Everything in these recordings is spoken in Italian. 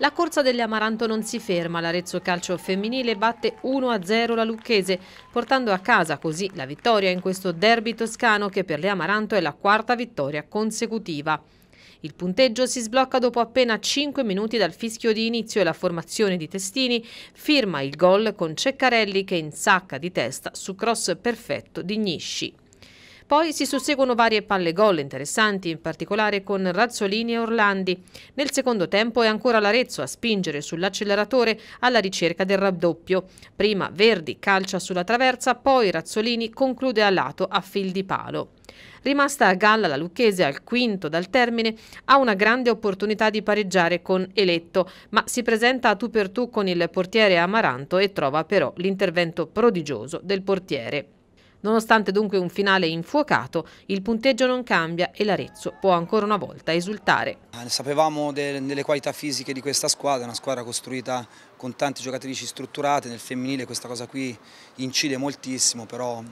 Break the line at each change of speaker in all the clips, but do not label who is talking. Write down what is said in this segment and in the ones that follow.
La corsa delle Amaranto non si ferma, l'Arezzo Calcio femminile batte 1-0 la Lucchese, portando a casa così la vittoria in questo derby toscano che per le Amaranto è la quarta vittoria consecutiva. Il punteggio si sblocca dopo appena 5 minuti dal fischio di inizio e la formazione di Testini firma il gol con Ceccarelli che insacca di testa su cross perfetto di Gnisci. Poi si susseguono varie palle gol interessanti, in particolare con Razzolini e Orlandi. Nel secondo tempo è ancora l'Arezzo a spingere sull'acceleratore alla ricerca del raddoppio. Prima Verdi calcia sulla traversa, poi Razzolini conclude a lato a fil di palo. Rimasta a galla la Lucchese al quinto dal termine, ha una grande opportunità di pareggiare con Eletto, ma si presenta a tu per tu con il portiere Amaranto e trova però l'intervento prodigioso del portiere. Nonostante dunque un finale infuocato, il punteggio non cambia e l'Arezzo può ancora una volta esultare.
Ah, sapevamo delle qualità fisiche di questa squadra, una squadra costruita con tante giocatrici strutturate, nel femminile questa cosa qui incide moltissimo, però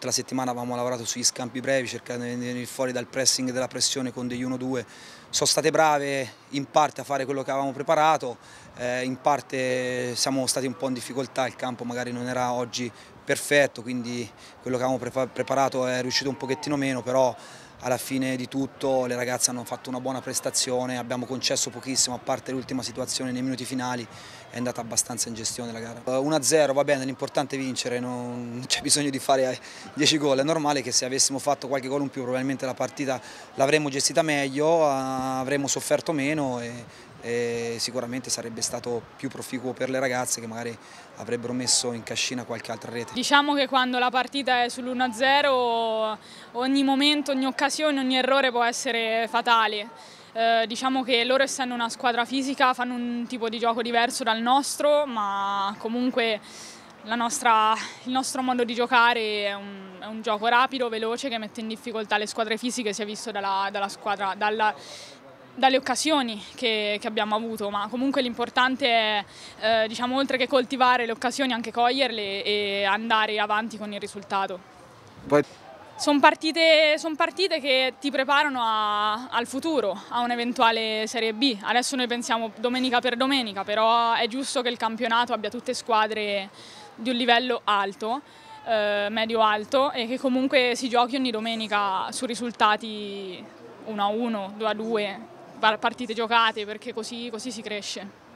tutta la settimana avevamo lavorato sugli scampi brevi, cercando di venire fuori dal pressing della pressione con degli 1-2. Sono state brave in parte a fare quello che avevamo preparato, eh, in parte siamo stati un po' in difficoltà, il campo magari non era oggi perfetto, quindi quello che avevamo preparato è riuscito un pochettino meno, però alla fine di tutto le ragazze hanno fatto una buona prestazione, abbiamo concesso pochissimo, a parte l'ultima situazione nei minuti finali, è andata abbastanza in gestione la gara. 1-0 eh, va bene, l'importante è vincere, non c'è bisogno di fare 10 eh, gol, è normale che se avessimo fatto qualche gol in più probabilmente la partita l'avremmo gestita meglio, eh, avremmo sofferto meno e eh, sicuramente sarebbe stato più proficuo per le ragazze che magari avrebbero messo in cascina qualche altra rete.
Diciamo che quando la partita è sull'1-0 ogni momento, ogni occasione, ogni errore può essere fatale. Eh, diciamo che loro essendo una squadra fisica fanno un tipo di gioco diverso dal nostro, ma comunque nostra, il nostro modo di giocare è un, è un, gioco rapido, veloce, che mette in difficoltà le squadre fisiche, si è visto dalla, dalla squadra, dalla, dalle occasioni che, che, abbiamo avuto, ma comunque l'importante è, eh, diciamo, oltre che coltivare le occasioni, anche coglierle e andare avanti con il risultato. Poi... Sono partite, son partite, che ti preparano a, al futuro, a un'eventuale Serie B. Adesso noi pensiamo domenica per domenica, però è giusto che il campionato abbia tutte squadre di un livello alto, eh, medio-alto, e che comunque si giochi ogni domenica su risultati 1-1, 2-2, partite giocate perché così, così si cresce.